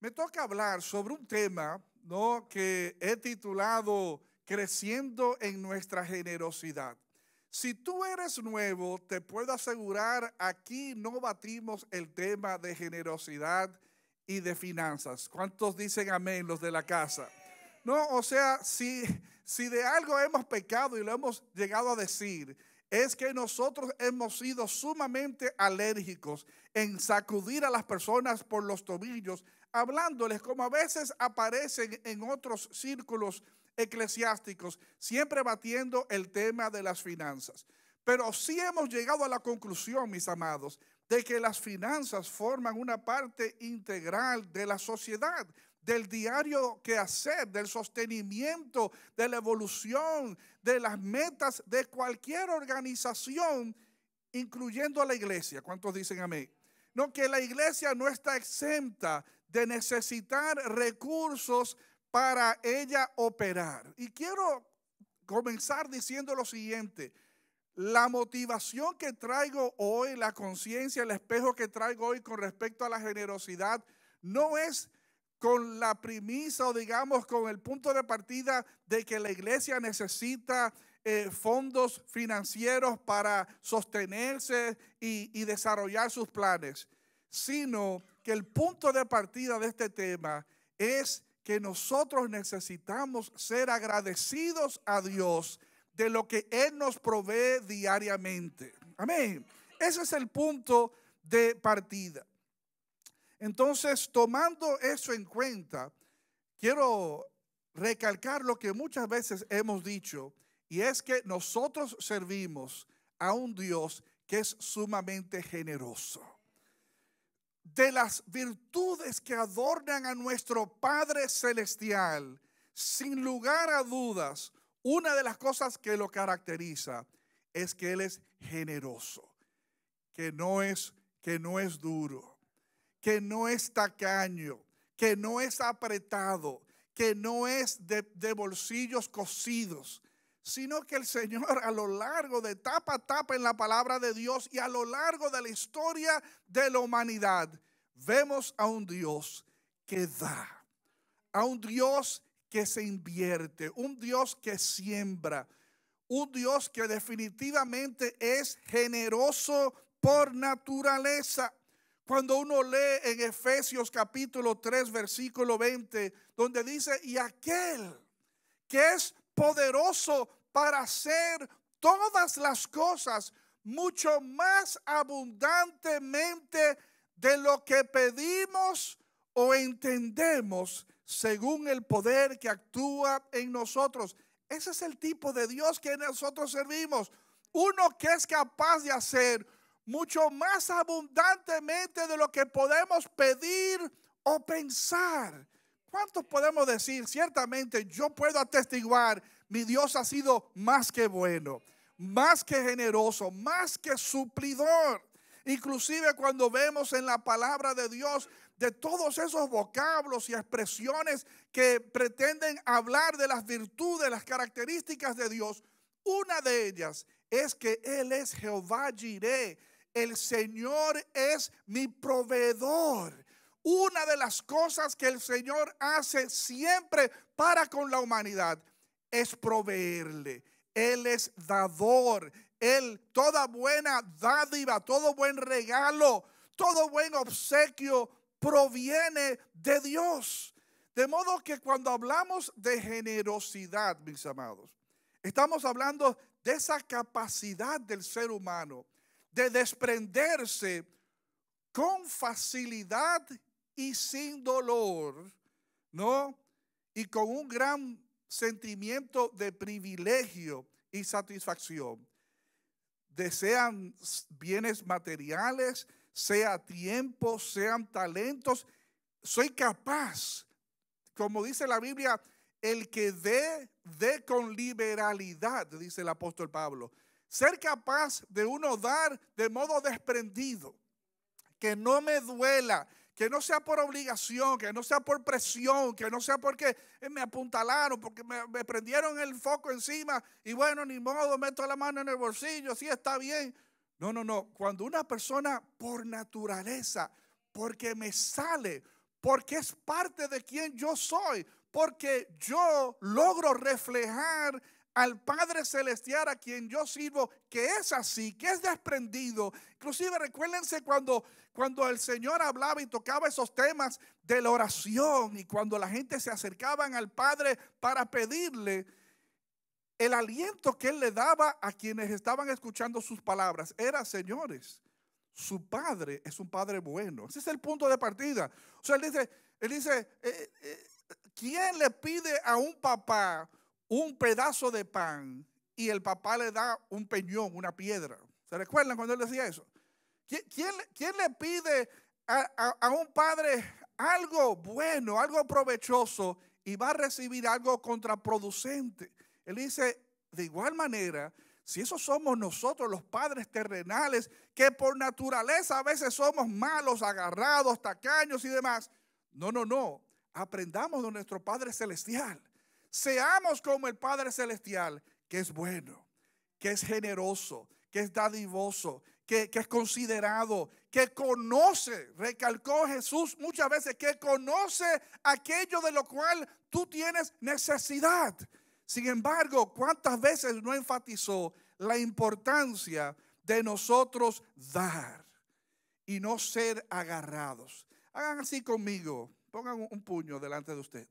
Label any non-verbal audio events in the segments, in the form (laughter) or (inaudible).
Me toca hablar sobre un tema ¿no? que he titulado Creciendo en nuestra generosidad. Si tú eres nuevo, te puedo asegurar, aquí no batimos el tema de generosidad y de finanzas. ¿Cuántos dicen amén los de la casa? No, o sea, si, si de algo hemos pecado y lo hemos llegado a decir, es que nosotros hemos sido sumamente alérgicos en sacudir a las personas por los tobillos, hablándoles como a veces aparecen en otros círculos eclesiásticos, siempre batiendo el tema de las finanzas. Pero sí hemos llegado a la conclusión, mis amados, de que las finanzas forman una parte integral de la sociedad del diario que hacer, del sostenimiento, de la evolución, de las metas de cualquier organización, incluyendo a la iglesia. ¿Cuántos dicen amén? No, que la iglesia no está exenta de necesitar recursos para ella operar. Y quiero comenzar diciendo lo siguiente. La motivación que traigo hoy, la conciencia, el espejo que traigo hoy con respecto a la generosidad, no es con la premisa o digamos con el punto de partida de que la iglesia necesita eh, fondos financieros para sostenerse y, y desarrollar sus planes, sino que el punto de partida de este tema es que nosotros necesitamos ser agradecidos a Dios de lo que Él nos provee diariamente. Amén. Ese es el punto de partida. Entonces, tomando eso en cuenta, quiero recalcar lo que muchas veces hemos dicho, y es que nosotros servimos a un Dios que es sumamente generoso. De las virtudes que adornan a nuestro Padre Celestial, sin lugar a dudas, una de las cosas que lo caracteriza es que Él es generoso, que no es, que no es duro que no es tacaño, que no es apretado, que no es de, bolsillos cocidos, sino que el Señor a lo largo de tapa a tapa en la palabra de Dios y a lo largo de la historia de la humanidad, vemos a un Dios que da, a un Dios que se invierte, un Dios que siembra, un Dios que definitivamente es generoso por naturaleza. Cuando uno lee en Efesios capítulo 3, versículo 20, donde dice, y aquel que es poderoso para hacer todas las cosas mucho más abundantemente de lo que pedimos o entendemos según el poder que actúa en nosotros. Ese es el tipo de Dios que nosotros servimos. Uno que es capaz de hacer mucho más abundantemente de lo que podemos pedir o pensar. ¿Cuántos podemos decir? Ciertamente yo puedo atestiguar, mi Dios ha sido más que bueno, más que generoso, más que suplidor. Inclusive cuando vemos en la palabra de Dios de todos esos vocablos y expresiones que pretenden hablar de las virtudes, las características de Dios, una de ellas es que Él es Jehová Jireh, el Señor es mi proveedor. Una de las cosas que el Señor hace siempre para con la humanidad es proveerle. Él es dador. Él, toda buena dádiva, todo buen regalo, todo buen obsequio proviene de Dios. De modo que cuando hablamos de generosidad, mis amados, estamos hablando de esa capacidad del ser humano de desprenderse con facilidad y sin dolor, ¿no? Y con un gran sentimiento de privilegio y satisfacción. Desean bienes materiales, sea tiempo, sean talentos. Soy capaz, como dice la Biblia, el que dé, dé con liberalidad, dice el apóstol Pablo. Ser capaz de uno dar de modo desprendido, que no me duela, que no sea por obligación, que no sea por presión, que no sea porque eh, me apuntalaron, porque me, prendieron el foco encima y bueno, ni modo, meto la mano en el bolsillo, sí está bien. No, no, no. Cuando una persona por naturaleza, porque me sale, porque es parte de quien yo soy, porque yo logro reflejar al Padre Celestial a quien yo sirvo, que es así, que es desprendido. Inclusive recuérdense cuando, cuando el Señor hablaba y tocaba esos temas de la oración y cuando la gente se acercaban al Padre para pedirle el aliento que Él le daba a quienes estaban escuchando sus palabras. Era, señores, su Padre es un Padre bueno. Ese es el punto de partida. O sea, Él dice, él dice eh, eh, ¿quién le pide a un papá? un pedazo de pan y el papá le da un peñón, una piedra. ¿Se recuerdan cuando él decía eso? quién, le pide a, a un padre algo bueno, algo provechoso y va a recibir algo contraproducente? Él dice, de igual manera, si esos somos nosotros los padres terrenales, que por naturaleza a veces somos malos, agarrados, tacaños y demás. No, no, no. Aprendamos de nuestro Padre Celestial. Seamos como el Padre Celestial, que es bueno, que es generoso, que es dadivoso, que, es considerado, que conoce, recalcó Jesús muchas veces, que conoce aquello de lo cual tú tienes necesidad. Sin embargo, ¿cuántas veces no enfatizó la importancia de nosotros dar y no ser agarrados? Hagan así conmigo, pongan un puño delante de usted.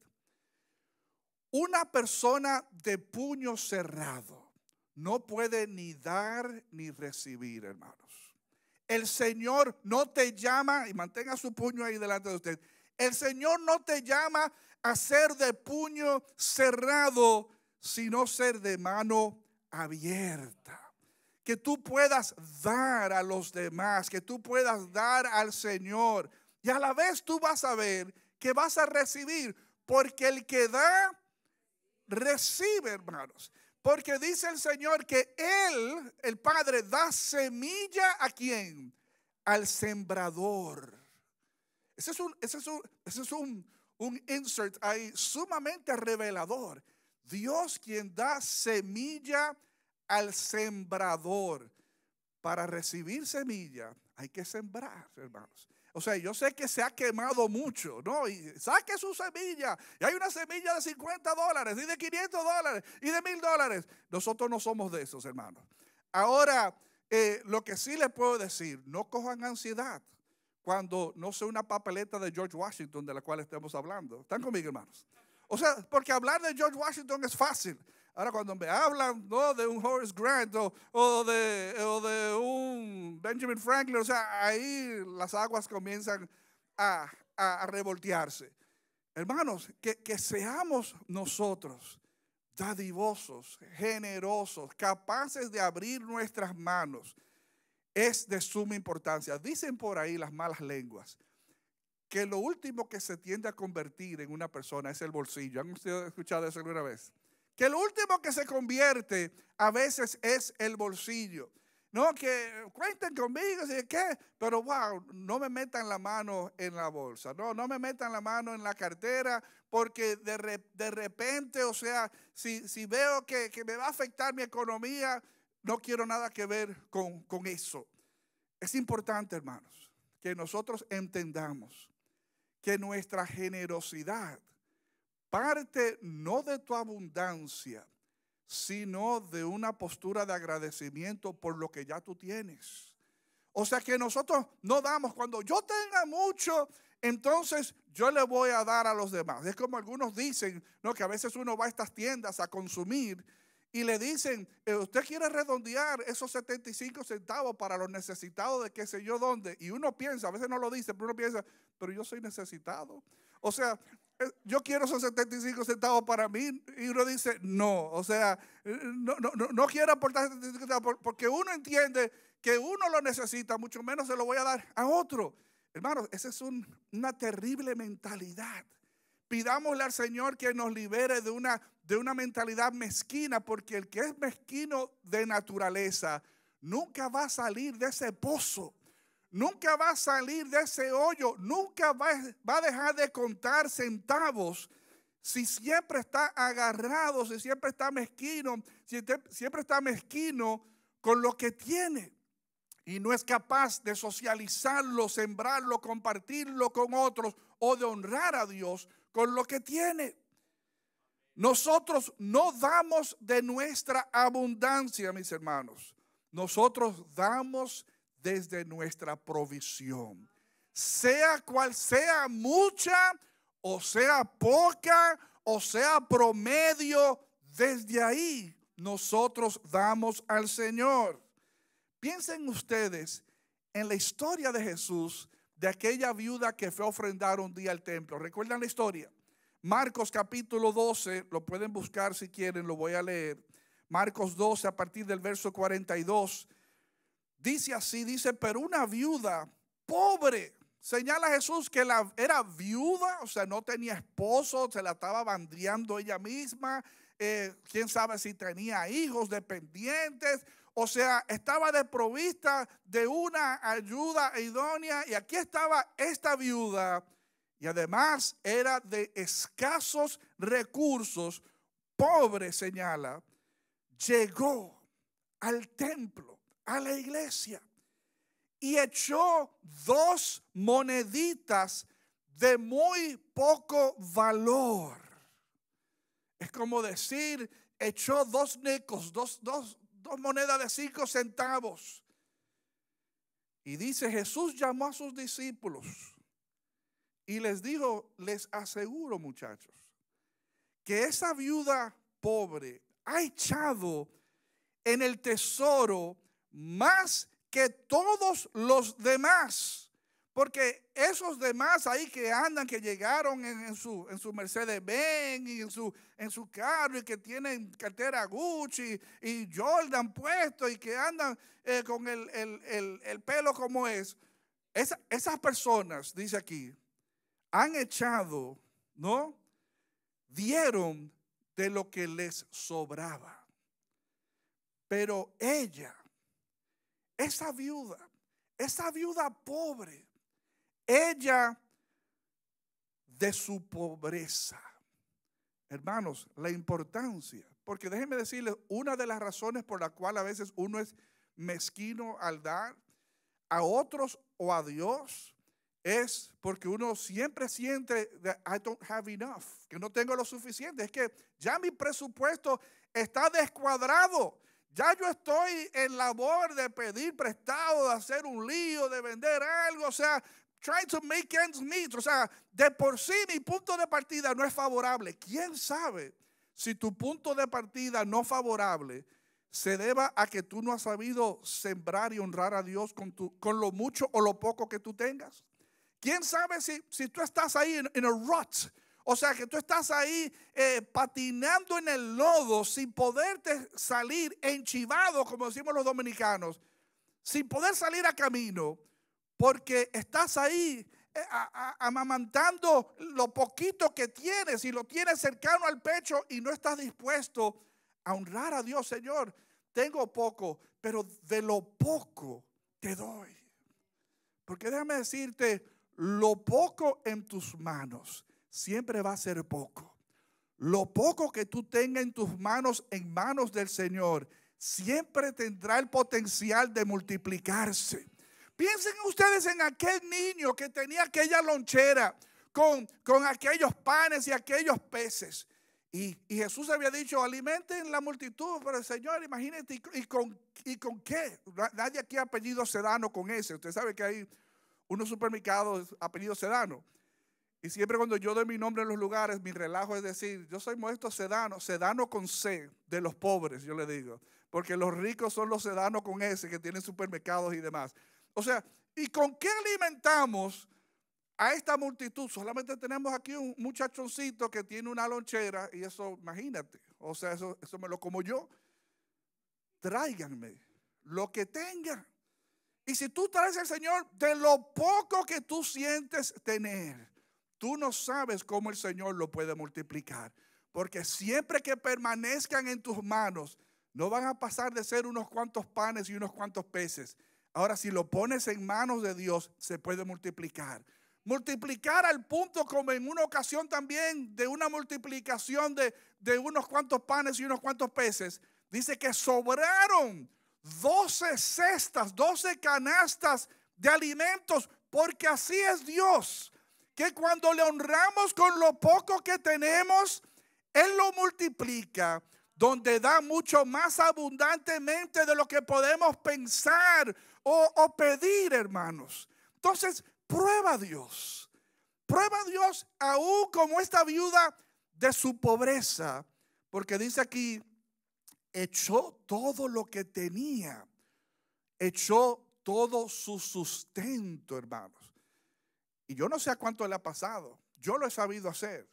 Una persona de puño cerrado no puede ni dar ni recibir, hermanos. El Señor no te llama, y mantenga su puño ahí delante de usted, el Señor no te llama a ser de puño cerrado, sino ser de mano abierta. Que tú puedas dar a los demás, que tú puedas dar al Señor. Y a la vez tú vas a ver que vas a recibir, porque el que da recibe, hermanos. Porque dice el Señor que Él, el Padre, da semilla a quien, Al sembrador. Ese es un, ese es un, es un, un insert ahí sumamente revelador. Dios quien da semilla al sembrador. Para recibir semilla hay que sembrar, hermanos. O sea, yo sé que se ha quemado mucho, ¿no? Y saque su semilla. Y hay una semilla de 50 dólares, y de 500 dólares, y de 1000 dólares. Nosotros no somos de esos, hermanos. Ahora, eh, lo que sí les puedo decir, no cojan ansiedad cuando no sea una papeleta de George Washington de la cual estemos hablando. ¿Están conmigo, hermanos? O sea, porque hablar de George Washington es fácil. Ahora cuando me hablan de un Horace Grant o, de, un Benjamin Franklin, o sea, ahí las aguas comienzan a, revoltearse. Hermanos, que, seamos nosotros dadivosos, generosos, capaces de abrir nuestras manos, es de suma importancia. Dicen por ahí las malas lenguas que lo último que se tiende a convertir en una persona es el bolsillo. ¿Han ustedes escuchado eso alguna vez? que el último que se convierte a veces es el bolsillo. No, que cuenten conmigo, ¿sí? ¿qué? Pero wow, no me metan la mano en la bolsa, no, no me metan la mano en la cartera, porque de, repente, o sea, si, veo que, me va a afectar mi economía, no quiero nada que ver con, con eso. Es importante, hermanos, que nosotros entendamos que nuestra generosidad parte no de tu abundancia, sino de una postura de agradecimiento por lo que ya tú tienes. O sea que nosotros no damos cuando yo tenga mucho, entonces yo le voy a dar a los demás. Es como algunos dicen, ¿no? que a veces uno va a estas tiendas a consumir y le dicen, eh, usted quiere redondear esos 75 centavos para los necesitados de qué sé yo dónde. Y uno piensa, a veces no lo dice, pero uno piensa, pero yo soy necesitado. O sea, eh, yo quiero esos 75 centavos para mí. Y uno dice, no, o sea, eh, no, no, no, quiero aportar 75 centavos porque uno entiende que uno lo necesita, mucho menos se lo voy a dar a otro. hermano. esa es una terrible mentalidad. Pidámosle al Señor que nos libere de una, de una mentalidad mezquina, porque el que es mezquino de naturaleza nunca va a salir de ese pozo Nunca va a salir de ese hoyo, nunca va, a dejar de contar centavos si siempre está agarrado, si siempre está mezquino, si siempre está mezquino con lo que tiene y no es capaz de socializarlo, sembrarlo, compartirlo con otros o de honrar a Dios con lo que tiene. Nosotros no damos de nuestra abundancia, mis hermanos. Nosotros damos desde nuestra provisión. Sea cual sea mucha o sea poca o sea promedio, desde ahí nosotros damos al Señor. Piensen ustedes en la historia de Jesús, de aquella viuda que fue a ofrendar un día al templo. ¿Recuerdan la historia? Marcos capítulo 12, lo pueden buscar si quieren, lo voy a leer. Marcos 12 a partir del verso 42 dice así, dice, pero una viuda pobre, señala Jesús que la, era viuda, o sea, no tenía esposo, se la estaba bandeando ella misma, eh, quién sabe si tenía hijos dependientes, o sea, estaba desprovista de una ayuda idónea y aquí estaba esta viuda y además era de escasos recursos, pobre señala, llegó al templo a la iglesia y echó dos moneditas de muy poco valor. Es como decir, echó dos necos, dos, dos monedas de cinco centavos. Y dice, Jesús llamó a sus discípulos y les dijo, les aseguro muchachos, que esa viuda pobre ha echado en el tesoro más que todos los demás. Porque esos demás ahí que andan, que llegaron en, su, en su Mercedes-Benz y en su, en su carro y que tienen cartera Gucci y Jordan puesto y que andan eh, con el, pelo como es. esas personas, dice aquí, han echado, ¿no? Dieron de lo que les sobraba. Pero ella, esa viuda, esa viuda pobre, ella de su pobreza. Hermanos, la importancia, porque déjenme decirles, una de las razones por la cual a veces uno es mezquino al dar a otros o a Dios es porque uno siempre siente I don't have enough, que no tengo lo suficiente, es que ya mi presupuesto está descuadrado. Ya yo estoy en labor de pedir prestado, de hacer un lío, de vender algo, o sea, trying to make ends meet. O sea, de por sí mi punto de partida no es favorable. ¿Quién sabe si tu punto de partida no favorable se deba a que tú no has sabido sembrar y honrar a Dios con, lo mucho o lo poco que tú tengas? ¿Quién sabe si, si tú estás ahí en a rut? O sea que tú estás ahí eh, patinando en el lodo sin poderte salir enchivado, como decimos los dominicanos, sin poder salir a camino, porque estás ahí eh, amamantando lo poquito que tienes y lo tienes cercano al pecho y no estás dispuesto a honrar a Dios, Señor. Tengo poco, pero de lo poco te doy. Porque déjame decirte, lo poco en tus manos siempre va a ser poco. Lo poco que tú tengas en tus manos, en manos del Señor, siempre tendrá el potencial de multiplicarse. Piensen ustedes en aquel niño que tenía aquella lonchera con, con aquellos panes y aquellos peces. Y, Jesús había dicho, alimenten la multitud, pero el Señor, imagínate, ¿y, con, y con qué? Nadie aquí pedido sedano con ese. Usted sabe que hay unos supermercados apellido sedano. Y siempre cuando yo doy mi nombre en los lugares, mi relajo es decir, yo soy modesto sedano, sedano con C, de los pobres, yo le digo. Porque los ricos son los sedanos con S, que tienen supermercados y demás. O sea, ¿y con qué alimentamos a esta multitud? Solamente tenemos aquí un muchachoncito que tiene una lonchera y eso, imagínate. O sea, eso, eso me lo como yo. Tráiganme lo que tenga. Y si tú traes al Señor de lo poco que tú sientes tener Tú no sabes cómo el Señor lo puede multiplicar. Porque siempre que permanezcan en tus manos, no van a pasar de ser unos cuantos panes y unos cuantos peces. Ahora, si lo pones en manos de Dios, se puede multiplicar. Multiplicar al punto como en una ocasión también de una multiplicación de, unos cuantos panes y unos cuantos peces. Dice que sobraron 12 cestas, 12 canastas de alimentos, porque así es Dios que cuando le honramos con lo poco que tenemos, Él lo multiplica, donde da mucho más abundantemente de lo que podemos pensar o, pedir, hermanos. Entonces, prueba a Dios. Prueba a Dios aún como esta viuda de su pobreza, porque dice aquí, echó todo lo que tenía, echó todo su sustento, hermanos y yo no sé a cuánto le ha pasado, yo lo he sabido hacer,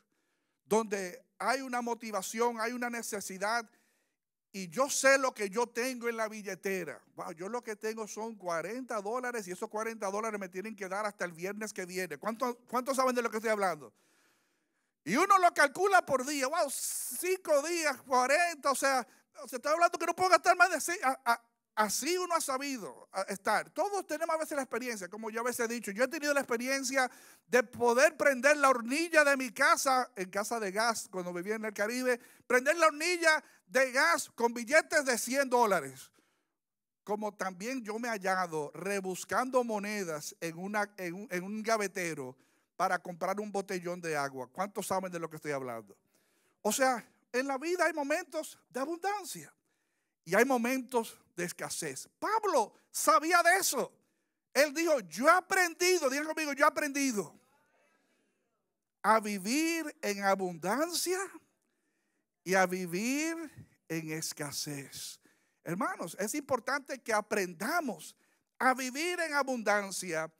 donde hay una motivación, hay una necesidad, y yo sé lo que yo tengo en la billetera. yo lo que tengo son 40 dólares y esos 40 dólares me tienen que dar hasta el viernes que viene. ¿Cuántos, saben de lo que estoy hablando? Y uno lo calcula por día, wow, 5 días, 40, o sea, se está hablando que no puedo gastar más de 6, Así uno ha sabido ah, estar. Todos tenemos a veces la experiencia, como yo a veces he dicho, yo he tenido la experiencia de poder prender la hornilla de mi casa, en casa de gas, cuando vivía en el Caribe, prender la hornilla de gas con billetes de 100 dólares. Como también yo me he hallado rebuscando monedas en, un gavetero para comprar un botellón de agua. ¿Cuántos saben de lo que estoy hablando? O sea, en la vida hay momentos de abundancia y hay momentos de escasez. Pablo sabía de eso. Él dijo, yo he aprendido, digan conmigo, yo he aprendido a vivir en abundancia y a vivir en escasez. Hermanos, es importante que aprendamos a vivir en abundancia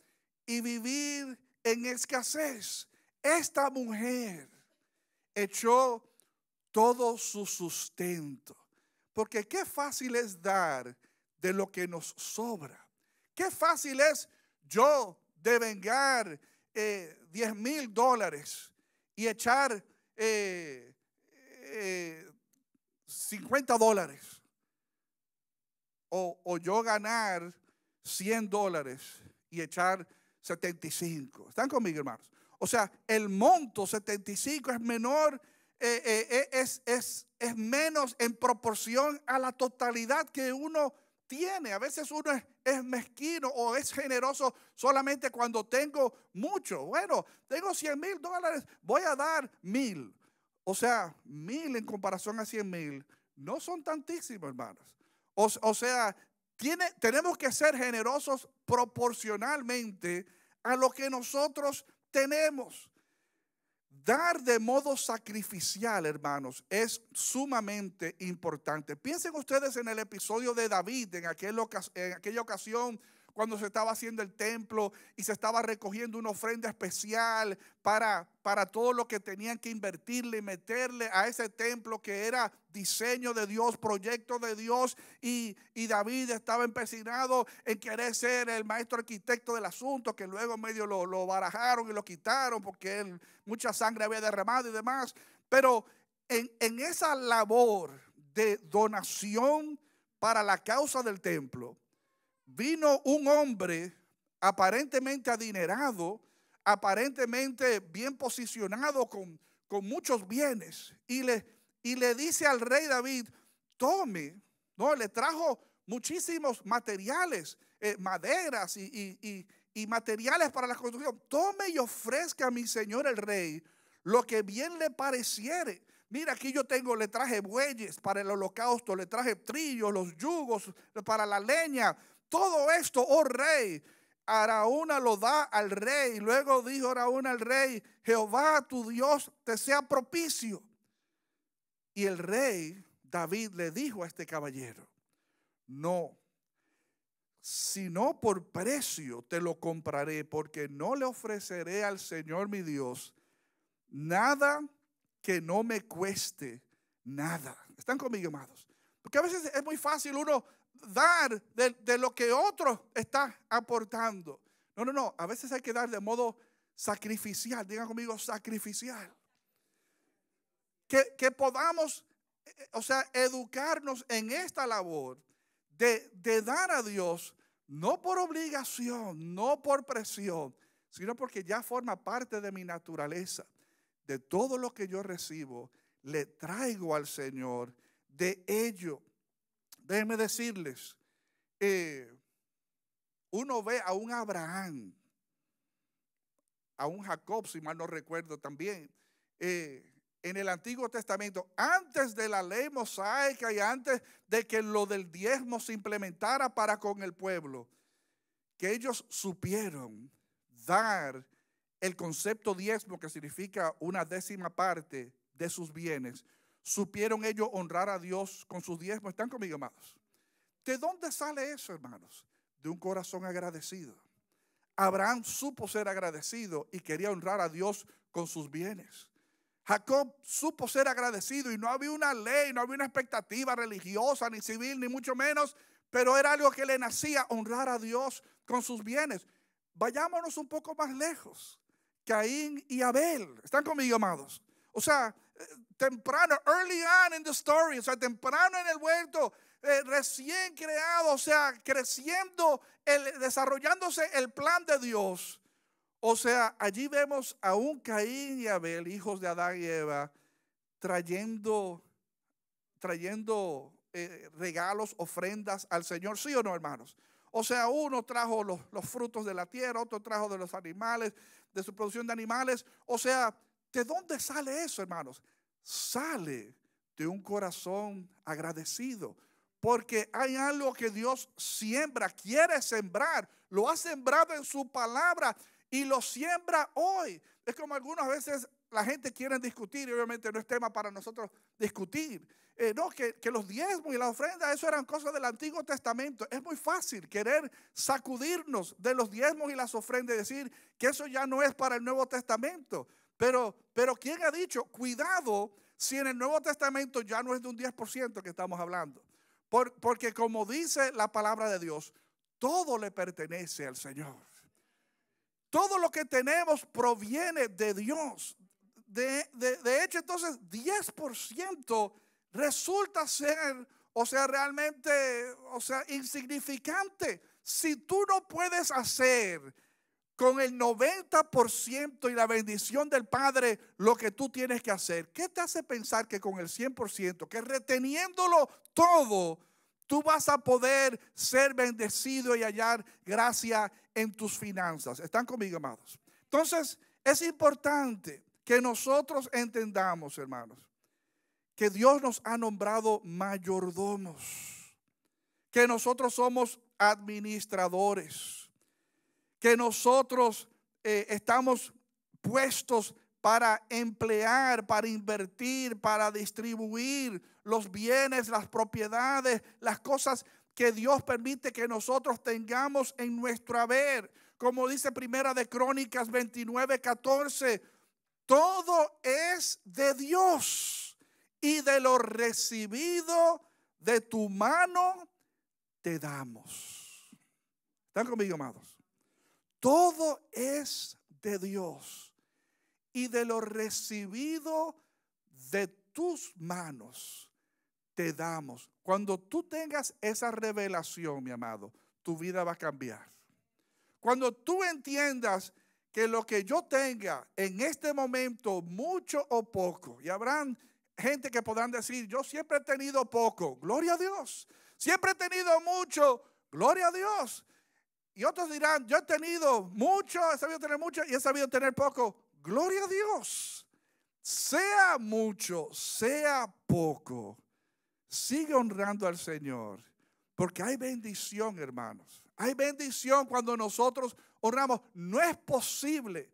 y vivir en escasez. Esta mujer echó todo su sustento porque qué fácil es dar de lo que nos sobra. Qué fácil es yo devengar eh, 10 mil dólares y echar 50 eh, eh, dólares. O, o, yo ganar 100 dólares y echar 75. ¿Están conmigo, hermanos? O sea, el monto 75 es menor eh, eh, eh, es, es, menos en proporción a la totalidad que uno tiene. A veces uno es, mezquino o es generoso solamente cuando tengo mucho. Bueno, tengo 100 mil dólares, voy a dar mil. O sea, mil en comparación a 100 mil no son tantísimos, hermanos. O, o sea, tiene, tenemos que ser generosos proporcionalmente a lo que nosotros tenemos dar de modo sacrificial, hermanos, es sumamente importante. Piensen ustedes en el episodio de David, en, en aquella ocasión cuando se estaba haciendo el templo y se estaba recogiendo una ofrenda especial para, para todo lo que tenían que invertirle y meterle a ese templo que era diseño de Dios, proyecto de Dios. Y, David estaba empecinado en querer ser el maestro arquitecto del asunto, que luego medio lo, barajaron y lo quitaron porque mucha sangre había derramado y demás. Pero en, en esa labor de donación para la causa del templo, vino un hombre aparentemente adinerado, aparentemente bien posicionado con, muchos bienes, y le, y le dice al rey David, tome, ¿no? Le trajo muchísimos materiales, eh, maderas y, y, materiales para la construcción. Tome y ofrezca a mi señor el rey lo que bien le pareciere. Mira, aquí yo tengo, le traje bueyes para el holocausto, le traje trillos, los yugos para la leña, todo esto, oh rey, Araúna lo da al rey. Luego dijo Araúna al rey, Jehová tu Dios te sea propicio. Y el rey David le dijo a este caballero, no, sino por precio te lo compraré, porque no le ofreceré al Señor mi Dios nada que no me cueste nada. ¿Están conmigo, amados? Porque a veces es muy fácil uno dar de, lo que otro está aportando. No, no, no. A veces hay que dar de modo sacrificial. Digan conmigo, sacrificial. Que, podamos, eh, eh, o sea, educarnos en esta labor de, de dar a Dios, no por obligación, no por presión, sino porque ya forma parte de mi naturaleza. De todo lo que yo recibo, le traigo al Señor de ello. Déjenme decirles, eh, uno ve a un Abraham, a un Jacob, si mal no recuerdo también, eh, en el Antiguo Testamento, antes de la ley mosaica y antes de que lo del diezmo se implementara para con el pueblo, que ellos supieron dar el concepto diezmo, que significa una décima parte de sus bienes, supieron ellos honrar a Dios con sus diezmos. ¿Están conmigo, amados? ¿De dónde sale eso, hermanos? De un corazón agradecido. Abraham supo ser agradecido y quería honrar a Dios con sus bienes. Jacob supo ser agradecido y no había una ley, no había una expectativa religiosa, ni civil, ni mucho menos, pero era algo que le nacía honrar a Dios con sus bienes. Vayámonos un poco más lejos. Caín y Abel, ¿están conmigo, amados? O sea, temprano, early on in the story, o sea, temprano en el huerto, eh, recién creado, o sea, creciendo, el, desarrollándose el plan de Dios. O sea, allí vemos a un Caín y Abel, hijos de Adán y Eva, trayendo, trayendo eh, regalos, ofrendas al Señor, ¿sí o no, hermanos? O sea, uno trajo los, los frutos de la tierra, otro trajo de los animales, de su producción de animales. O sea, ¿De dónde sale eso, hermanos? Sale de un corazón agradecido. Porque hay algo que Dios siembra, quiere sembrar. Lo ha sembrado en su palabra y lo siembra hoy. Es como algunas veces la gente quiere discutir y obviamente no es tema para nosotros discutir. Eh, no, que, los diezmos y las ofrendas, eso eran cosas del Antiguo Testamento. Es muy fácil querer sacudirnos de los diezmos y las ofrendas y decir que eso ya no es para el Nuevo Testamento. Pero, pero ¿quién ha dicho? Cuidado si en el Nuevo Testamento ya no es de un 10% que estamos hablando. porque como dice la palabra de Dios, todo le pertenece al Señor. Todo lo que tenemos proviene de Dios. De, hecho, entonces, 10% resulta ser, o sea, realmente, o sea, insignificante. Si tú no puedes hacer con el 90% y la bendición del Padre lo que tú tienes que hacer. ¿Qué te hace pensar que con el 100%, que reteniéndolo todo, tú vas a poder ser bendecido y hallar gracia en tus finanzas? ¿Están conmigo, amados? Entonces, es importante que nosotros entendamos, hermanos, que Dios nos ha nombrado mayordomos, que nosotros somos administradores que nosotros eh, estamos puestos para emplear, para invertir, para distribuir los bienes, las propiedades, las cosas que Dios permite que nosotros tengamos en nuestro haber. Como dice Primera de Crónicas 29, 14, todo es de Dios y de lo recibido de tu mano te damos. ¿Están conmigo, amados? Todo es de Dios y de lo recibido de tus manos te damos. Cuando tú tengas esa revelación, mi amado, tu vida va a cambiar. Cuando tú entiendas que lo que yo tenga en este momento, mucho o poco, y habrán gente que podrán decir, yo siempre he tenido poco, gloria a Dios. Siempre he tenido mucho, gloria a Dios. Y otros dirán, yo he tenido mucho, he sabido tener mucho y he sabido tener poco. Gloria a Dios. Sea mucho, sea poco. Sigue honrando al Señor. Porque hay bendición, hermanos. Hay bendición cuando nosotros honramos. No es posible.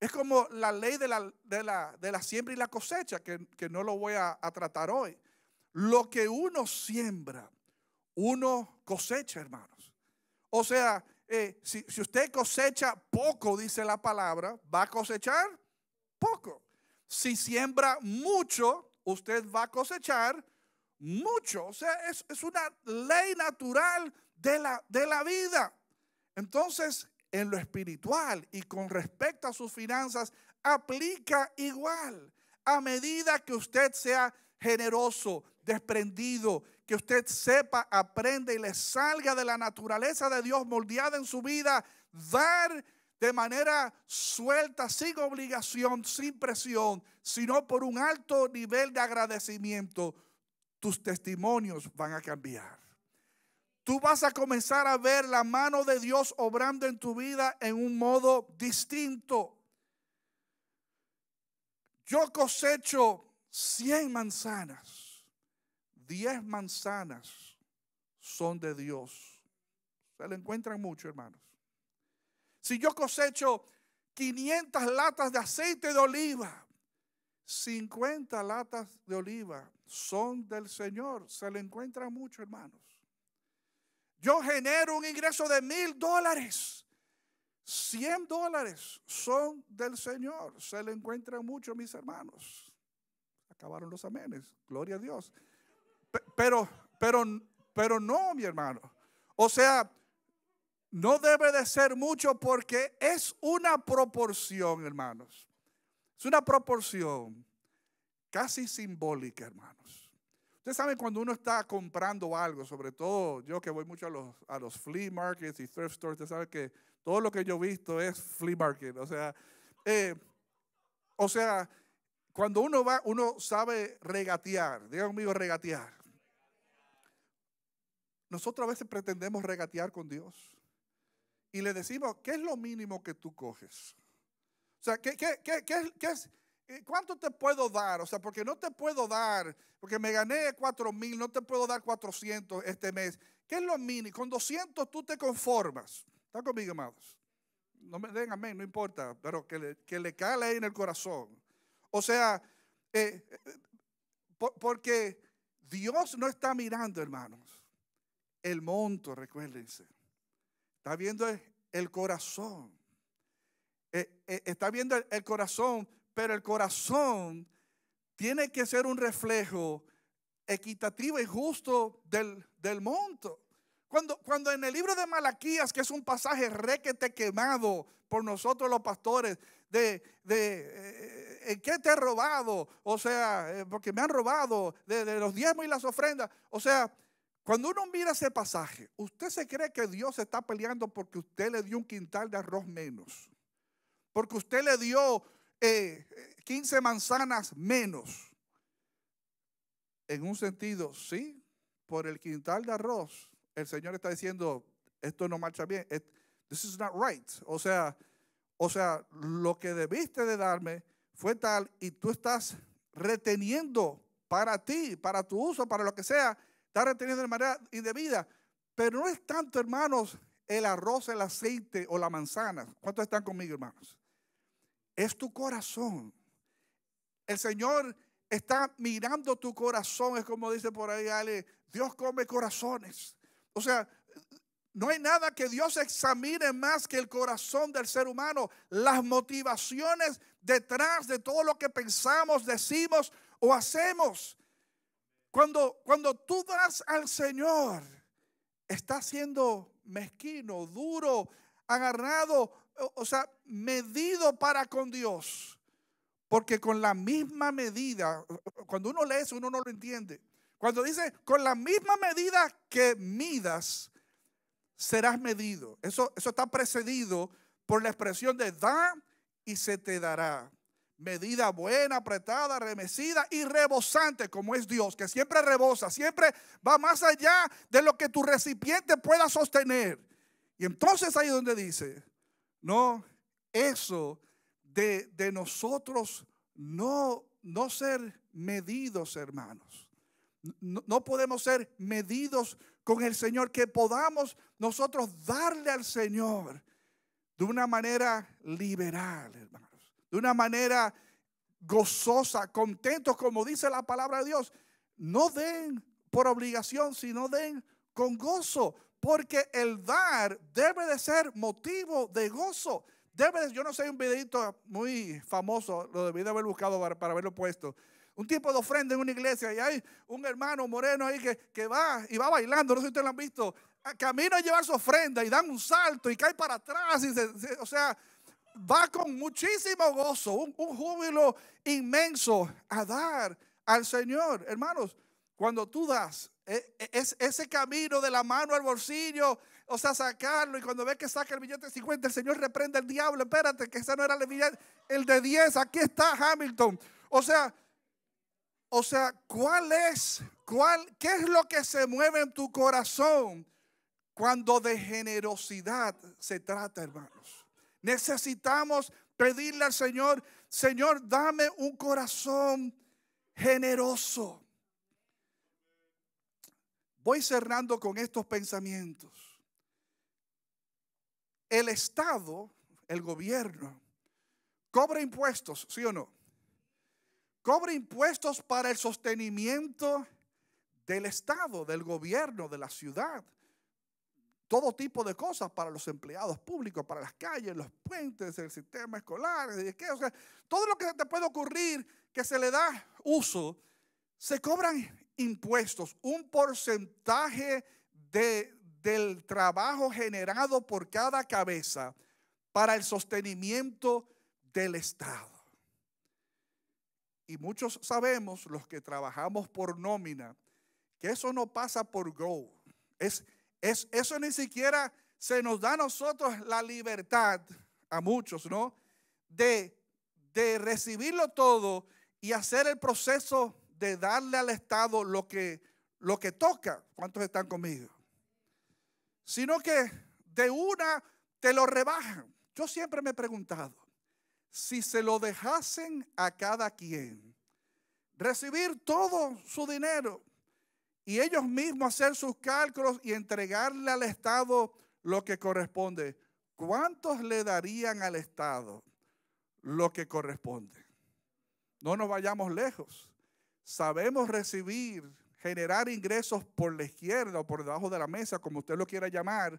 Es como la ley de la, siembra y la cosecha, que, no lo voy a, a tratar hoy. Lo que uno siembra, uno cosecha, hermanos. O sea, eh, si, usted cosecha poco, dice la palabra, va a cosechar poco. Si siembra mucho, usted va a cosechar mucho. O sea, es, una ley natural de la, de la vida. Entonces, en lo espiritual y con respecto a sus finanzas, aplica igual. A medida que usted sea generoso, desprendido que usted sepa, aprenda y le salga de la naturaleza de Dios moldeada en su vida, dar de manera suelta, sin obligación, sin presión, sino por un alto nivel de agradecimiento, tus testimonios van a cambiar. Tú vas a comenzar a ver la mano de Dios obrando en tu vida en un modo distinto. Yo cosecho 100 manzanas diez manzanas son de Dios. Se le encuentran mucho, hermanos. Si yo cosecho 500 latas de aceite de oliva, 50 latas de oliva son del Señor. Se le encuentran mucho, hermanos. Yo genero un ingreso de mil dólares. 100 dólares son del Señor. Se le encuentran mucho, mis hermanos. Acabaron los amenes. Gloria a Dios. Pero, pero, pero no, mi hermano. O sea, no debe de ser mucho porque es una proporción, hermanos. Es una proporción casi simbólica, hermanos. Ustedes saben cuando uno está comprando algo, sobre todo yo que voy mucho a los, a los flea markets y thrift stores, ustedes saben que todo lo que yo he visto es flea market. O sea, eh, o sea, cuando uno va, uno sabe regatear. Diga conmigo, regatear. Nosotros a veces pretendemos regatear con Dios y le decimos, ¿qué es lo mínimo que tú coges? O sea, ¿qué, es? Eh, ¿Cuánto te puedo dar? O sea, porque no te puedo dar, porque me gané 4 mil, no te puedo dar 400 este mes. ¿Qué es lo mínimo? Con 200 tú te conformas. Está conmigo, amados? No me den amén, no importa, pero que le, que cale ahí en el corazón. O sea, eh, eh, porque Dios no está mirando, hermanos el monto, recuérdense. Está viendo el corazón. Eh, eh, está viendo el corazón, pero el corazón tiene que ser un reflejo equitativo y justo del, del monto. Cuando, cuando, en el libro de Malaquías, que es un pasaje requete quemado por nosotros los pastores, de, de eh, qué te he robado? O sea, porque me han robado de los diezmos y las ofrendas. O sea, cuando uno mira ese pasaje, usted se cree que Dios está peleando porque usted le dio un quintal de arroz menos, porque usted le dio 15 eh, eh, manzanas menos. En un sentido, sí, por el quintal de arroz, el Señor está diciendo, esto no marcha bien, this is not right. O sea, o sea, lo que debiste de darme fue tal y tú estás reteniendo para ti, para tu uso, para lo que sea, está reteniendo de manera indebida. Pero no es tanto, hermanos, el arroz, el aceite o la manzana. ¿Cuántos están conmigo, hermanos? Es tu corazón. El Señor está mirando tu corazón. Es como dice por ahí Ale, Dios come corazones. O sea, no hay nada que Dios examine más que el corazón del ser humano. Las motivaciones detrás de todo lo que pensamos, decimos o hacemos. Cuando, cuando tú das al Señor, está siendo mezquino, duro, agarrado, o sea, medido para con Dios. Porque con la misma medida, cuando uno lee eso, uno no lo entiende. Cuando dice, con la misma medida que midas, serás medido. Eso, eso está precedido por la expresión de da y se te dará medida buena, apretada, remecida y rebosante, como es Dios, que siempre rebosa, siempre va más allá de lo que tu recipiente pueda sostener. Y entonces ahí donde dice, no, eso de, nosotros no, no ser medidos, hermanos. No, no podemos ser medidos con el Señor, que podamos nosotros darle al Señor de una manera liberal, hermano de una manera gozosa, contentos, como dice la palabra de Dios. No den por obligación, sino den con gozo, porque el dar debe de ser motivo de gozo. Debe yo no sé, un videito muy famoso, lo debí de haber buscado para, haberlo puesto. Un tipo de ofrenda en una iglesia y hay un hermano moreno ahí que, que va y va bailando, no sé si ustedes lo han visto, camina a llevar su ofrenda y dan un salto y cae para atrás. Y se, o sea, va con muchísimo gozo, un, júbilo inmenso a dar al Señor. Hermanos, cuando tú das, e, e, ese camino de la mano al bolsillo, o sea, sacarlo y cuando ves que saca el billete de 50, el Señor reprende al diablo, espérate, que ese no era el billete, el de 10, aquí está Hamilton. O sea, o sea, ¿cuál es, cuál, qué es lo que se mueve en tu corazón cuando de generosidad se trata, hermanos? Necesitamos pedirle al Señor, Señor, dame un corazón generoso. Voy cerrando con estos pensamientos. El Estado, el gobierno, cobra impuestos, ¿sí o no? Cobra impuestos para el sostenimiento del Estado, del gobierno, de la ciudad todo tipo de cosas para los empleados públicos, para las calles, los puentes, el sistema escolar, o sea, todo lo que te puede ocurrir que se le da uso, se cobran impuestos, un porcentaje de, del trabajo generado por cada cabeza para el sostenimiento del Estado. Y muchos sabemos, los que trabajamos por nómina, que eso no pasa por go, es eso ni siquiera se nos da a nosotros la libertad, a muchos, ¿no? De, de recibirlo todo y hacer el proceso de darle al Estado lo que, lo que toca. ¿Cuántos están conmigo? Sino que de una te lo rebajan. Yo siempre me he preguntado, si se lo dejasen a cada quien, recibir todo su dinero, y ellos mismos hacer sus cálculos y entregarle al Estado lo que corresponde. ¿Cuántos le darían al Estado lo que corresponde? No nos vayamos lejos. Sabemos recibir, generar ingresos por la izquierda o por debajo de la mesa, como usted lo quiera llamar,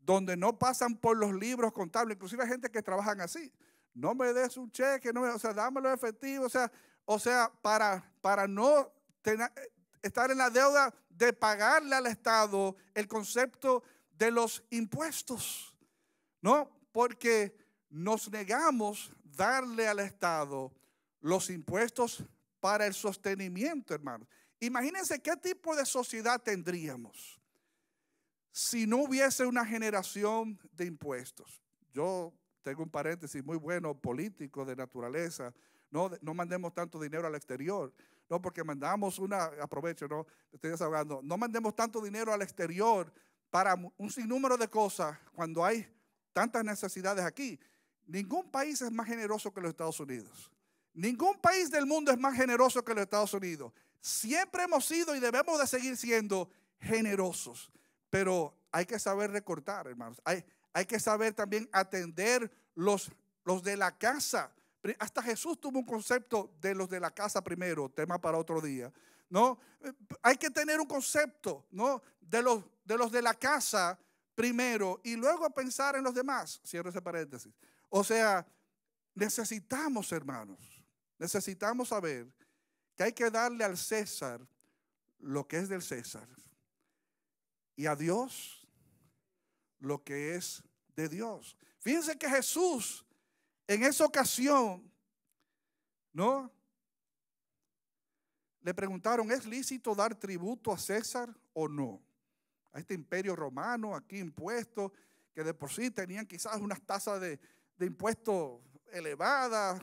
donde no pasan por los libros contables, inclusive hay gente que trabajan así. No me des un cheque, no o sea, dámelo efectivo, o sea, o sea, para, para no tener, estar en la deuda de pagarle al Estado el concepto de los impuestos, ¿no? Porque nos negamos darle al Estado los impuestos para el sostenimiento, hermano. Imagínense qué tipo de sociedad tendríamos si no hubiese una generación de impuestos. Yo tengo un paréntesis muy bueno político de naturaleza. No, no mandemos tanto dinero al exterior no porque mandamos una, aprovecho, no, estoy desahogando, no mandemos tanto dinero al exterior para un sinnúmero de cosas cuando hay tantas necesidades aquí. Ningún país es más generoso que los Estados Unidos. Ningún país del mundo es más generoso que los Estados Unidos. Siempre hemos sido y debemos de seguir siendo generosos, pero hay que saber recortar, hermanos. Hay, hay que saber también atender los, los de la casa, hasta Jesús tuvo un concepto de los de la casa primero, tema para otro día. ¿no? Eh, hay que tener un concepto ¿no? de, los, de los de la casa primero y luego pensar en los demás. Cierro ese paréntesis. O sea, necesitamos, hermanos, necesitamos saber que hay que darle al César lo que es del César y a Dios lo que es de Dios. Fíjense que Jesús en esa ocasión, ¿no? Le preguntaron, ¿es lícito dar tributo a César o no? A este imperio romano, aquí impuesto, que de por sí tenían quizás unas tasas de, de impuestos elevadas,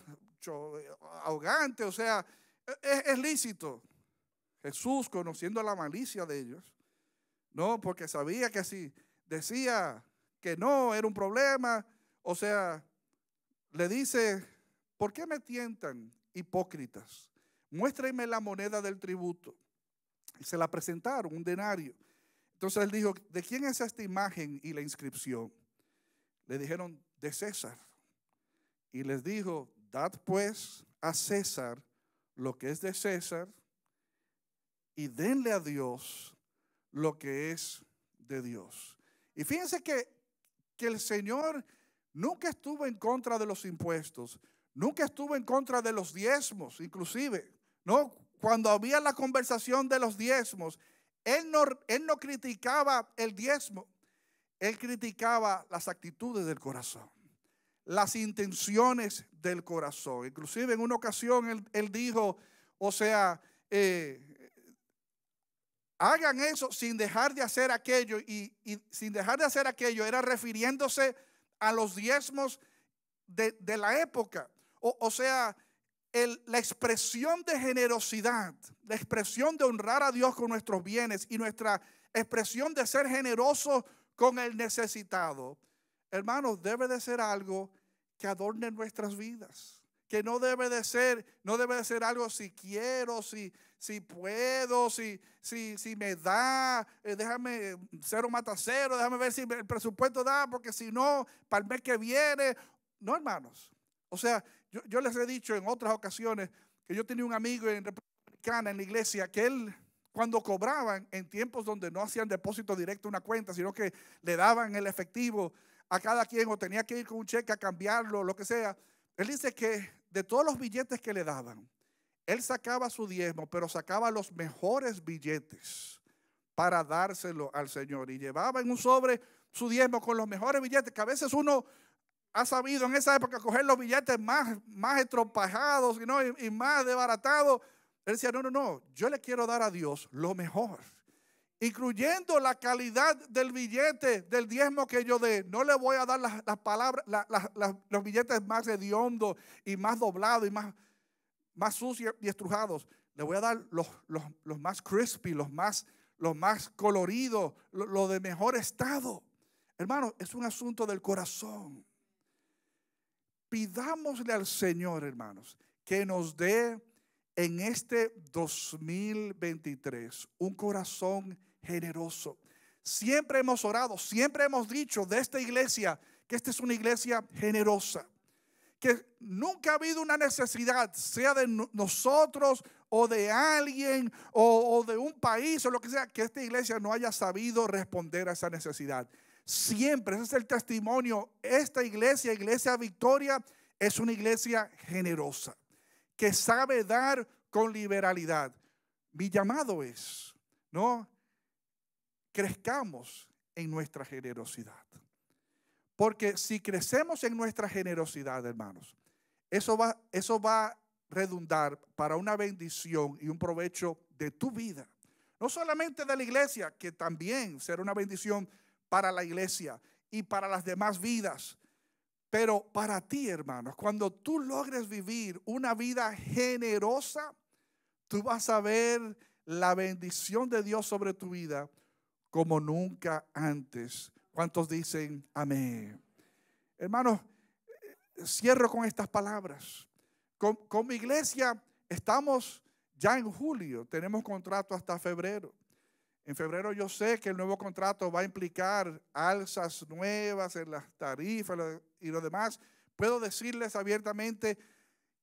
eh, ahogantes, o sea, e-, es, es lícito. Jesús, conociendo la malicia de ellos, ¿no? Porque sabía que si decía que no era un problema, o sea, le dice, ¿por qué me tientan hipócritas? Muéstrame la moneda del tributo. se la presentaron, un denario. Entonces él dijo, ¿de quién es esta imagen y la inscripción? Le dijeron, de César. Y les dijo, dad pues a César lo que es de César y denle a Dios lo que es de Dios. Y fíjense que, que el Señor nunca estuvo en contra de los impuestos, nunca estuvo en contra de los diezmos, inclusive, ¿no? Cuando había la conversación de los diezmos, él no, él no criticaba el diezmo, él criticaba las actitudes del corazón, las intenciones del corazón. Inclusive en una ocasión él, dijo, o sea, eh, hagan eso sin dejar de hacer aquello y, y sin dejar de hacer aquello era refiriéndose a a los diezmos de, la época. O, sea, la expresión de generosidad, la expresión de honrar a Dios con nuestros bienes y nuestra expresión de ser generoso con el necesitado, hermanos, debe de ser algo que adorne nuestras vidas que no debe de ser, no debe de ser algo si quiero, si, si puedo, si, si me da, eh, déjame cero mata cero, déjame ver si el presupuesto da, porque si no, para el mes que viene. No, hermanos. O sea, yo, les he dicho en otras ocasiones que yo tenía un amigo en República en la iglesia, que él cuando cobraban en tiempos donde no hacían depósito directo a una cuenta, sino que le daban el efectivo a cada quien o tenía que ir con un cheque a cambiarlo, lo que sea. Él dice que de todos los billetes que le daban, él sacaba su diezmo, pero sacaba los mejores billetes para dárselo al Señor. Y llevaba en un sobre su diezmo con los mejores billetes, que a veces uno ha sabido en esa época coger los billetes más, más estropajados ¿no? y, y, más desbaratados. Él decía, no, no, no, yo le quiero dar a Dios lo mejor incluyendo la calidad del billete, del diezmo que yo dé. No le voy a dar las, palabras, los billetes más hediondos y más doblados y más, más sucios y estrujados. Le voy a dar los, los, más crispy, los más, los más coloridos, los lo de mejor estado. Hermano, es un asunto del corazón. Pidámosle al Señor, hermanos, que nos dé en este 2023 un corazón generoso. Siempre hemos orado, siempre hemos dicho de esta iglesia que esta es una iglesia generosa, que nunca ha habido una necesidad, sea de nosotros o de alguien o, de un país o lo que sea, que esta iglesia no haya sabido responder a esa necesidad. Siempre, ese es el testimonio, esta iglesia, Iglesia Victoria, es una iglesia generosa, que sabe dar con liberalidad. Mi llamado es, ¿no? crezcamos en nuestra generosidad. Porque si crecemos en nuestra generosidad, hermanos, eso va, eso va a redundar para una bendición y un provecho de tu vida. No solamente de la iglesia, que también será una bendición para la iglesia y para las demás vidas. Pero para ti, hermanos, cuando tú logres vivir una vida generosa, tú vas a ver la bendición de Dios sobre tu vida como nunca antes. ¿Cuántos dicen amén? Hermanos, eh, cierro con estas palabras. Con, mi iglesia estamos ya en julio, tenemos contrato hasta febrero. En febrero yo sé que el nuevo contrato va a implicar alzas nuevas en las tarifas y lo demás. Puedo decirles abiertamente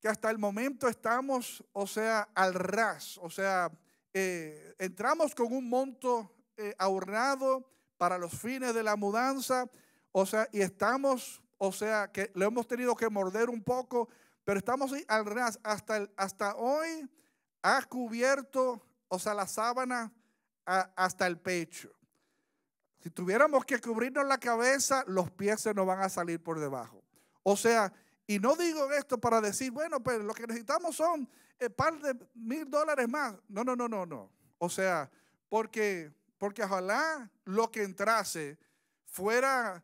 que hasta el momento estamos, o sea, al ras, o sea, eh, entramos con un monto eh, ahorrado para los fines de la mudanza, o sea, y estamos, o sea, que lo hemos tenido que morder un poco, pero estamos al ras, hasta, hasta hoy ha cubierto, o sea, la sábana hasta el pecho. Si tuviéramos que cubrirnos la cabeza, los pies se nos van a salir por debajo. O sea, y no digo esto para decir, bueno, pero pues, lo que necesitamos son un eh, par de mil dólares más. No, no, no, no, no. O sea, porque porque ojalá lo que entrase fuera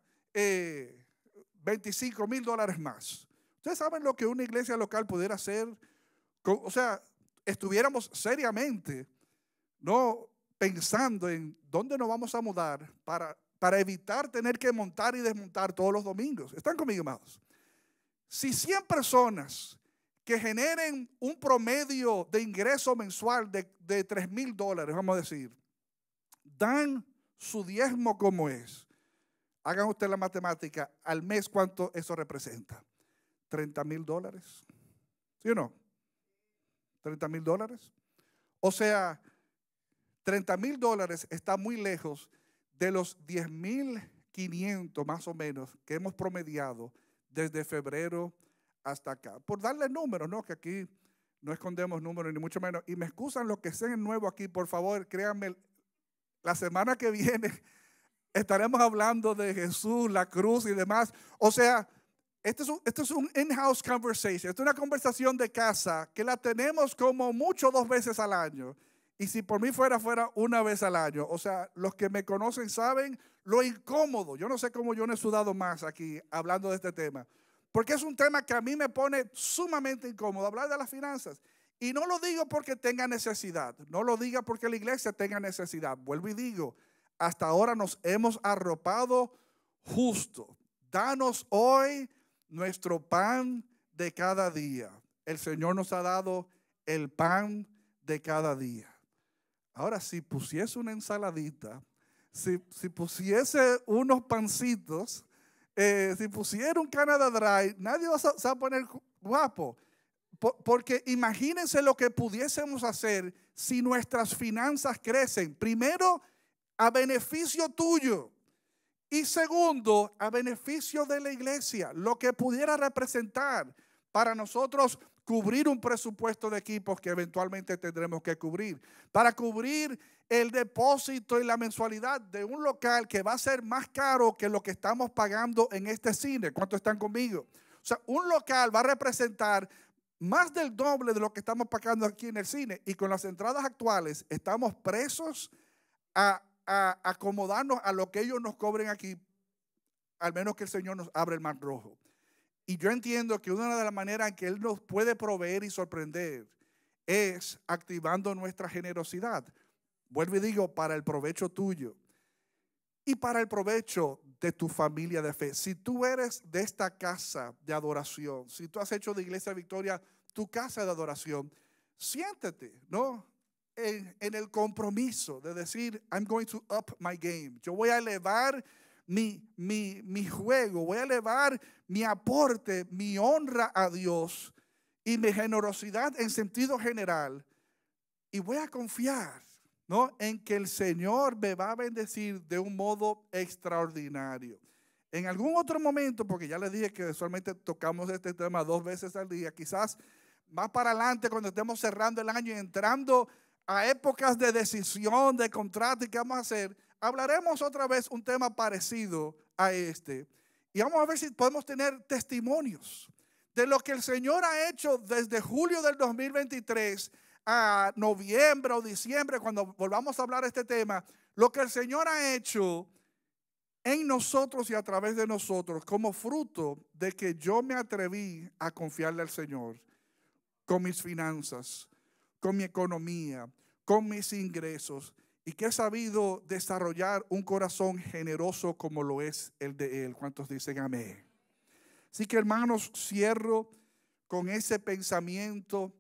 25 eh, mil dólares más. Ustedes saben lo que una iglesia local pudiera hacer, o sea, estuviéramos seriamente, ¿no? Pensando en dónde nos vamos a mudar para, para evitar tener que montar y desmontar todos los domingos. ¿Están conmigo, amados? Si 100 personas que generen un promedio de ingreso mensual de, de 3 mil dólares, vamos a decir, dan su diezmo como es. Hagan usted la matemática, al mes cuánto eso representa. 30 mil dólares. ¿Sí o no? 30 mil dólares. O sea, 30 mil dólares está muy lejos de los 10 mil 500 más o menos que hemos promediado desde febrero hasta acá. Por darle números, ¿no? Que aquí no escondemos números ni mucho menos. Y me excusan los que sean nuevo aquí, por favor, créanme, la semana que viene (laughs) estaremos hablando de Jesús, la cruz y demás. O sea, esto es un, este es un in-house conversation, esta es una conversación de casa que la tenemos como mucho dos veces al año. Y si por mí fuera, fuera una vez al año. O sea, los que me conocen saben lo incómodo. Yo no sé cómo yo no he sudado más aquí hablando de este tema. Porque es un tema que a mí me pone sumamente incómodo. Hablar de las finanzas y no lo digo porque tenga necesidad, no lo diga porque la iglesia tenga necesidad. Vuelvo y digo, hasta ahora nos hemos arropado justo. Danos hoy nuestro pan de cada día. El Señor nos ha dado el pan de cada día. Ahora, si pusiese una ensaladita, si, si pusiese unos pancitos, eh, si pusiera un Canada Dry, nadie se va a poner guapo porque imagínense lo que pudiésemos hacer si nuestras finanzas crecen. Primero, a beneficio tuyo. Y segundo, a beneficio de la iglesia, lo que pudiera representar para nosotros cubrir un presupuesto de equipos que eventualmente tendremos que cubrir, para cubrir el depósito y la mensualidad de un local que va a ser más caro que lo que estamos pagando en este cine. ¿Cuánto están conmigo? O sea, un local va a representar más del doble de lo que estamos pagando aquí en el cine. Y con las entradas actuales estamos presos a, acomodarnos a lo que ellos nos cobren aquí, al menos que el Señor nos abra el mar rojo. Y yo entiendo que una de las maneras en que Él nos puede proveer y sorprender es activando nuestra generosidad. Vuelvo y digo, para el provecho tuyo y para el provecho de tu familia de fe. Si tú eres de esta casa de adoración, si tú has hecho de Iglesia Victoria tu casa de adoración, siéntete, ¿no? En, el compromiso de decir, I'm going to up my game. Yo voy a elevar mi, mi, mi juego, voy a elevar mi aporte, mi honra a Dios y mi generosidad en sentido general. Y voy a confiar, ¿no? En que el Señor me va a bendecir de un modo extraordinario. En algún otro momento, porque ya les dije que solamente tocamos este tema dos veces al día, quizás más para adelante cuando estemos cerrando el año y entrando a épocas de decisión, de contrato y qué vamos a hacer, hablaremos otra vez un tema parecido a este. Y vamos a ver si podemos tener testimonios de lo que el Señor ha hecho desde julio del 2023 a noviembre o diciembre, cuando volvamos a hablar de este tema, lo que el Señor ha hecho en nosotros y a través de nosotros como fruto de que yo me atreví a confiarle al Señor con mis finanzas, con mi economía, con mis ingresos y que he sabido desarrollar un corazón generoso como lo es el de Él. ¿Cuántos dicen amén? Así que hermanos, cierro con ese pensamiento.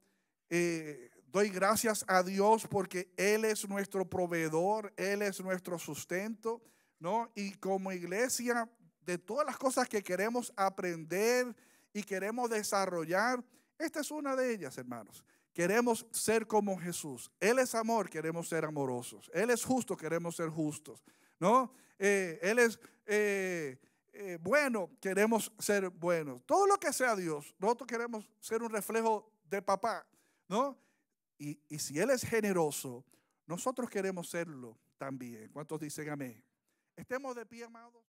Eh, doy gracias a Dios porque Él es nuestro proveedor, Él es nuestro sustento, ¿no? Y como iglesia, de todas las cosas que queremos aprender y queremos desarrollar, esta es una de ellas, hermanos. Queremos ser como Jesús. Él es amor, queremos ser amorosos. Él es justo, queremos ser justos. ¿No? Eh, él es eh, eh, bueno, queremos ser buenos. Todo lo que sea Dios, nosotros queremos ser un reflejo de papá. ¿No? Y, y si Él es generoso, nosotros queremos serlo también. ¿Cuántos dicen amén? Estemos de pie, amados.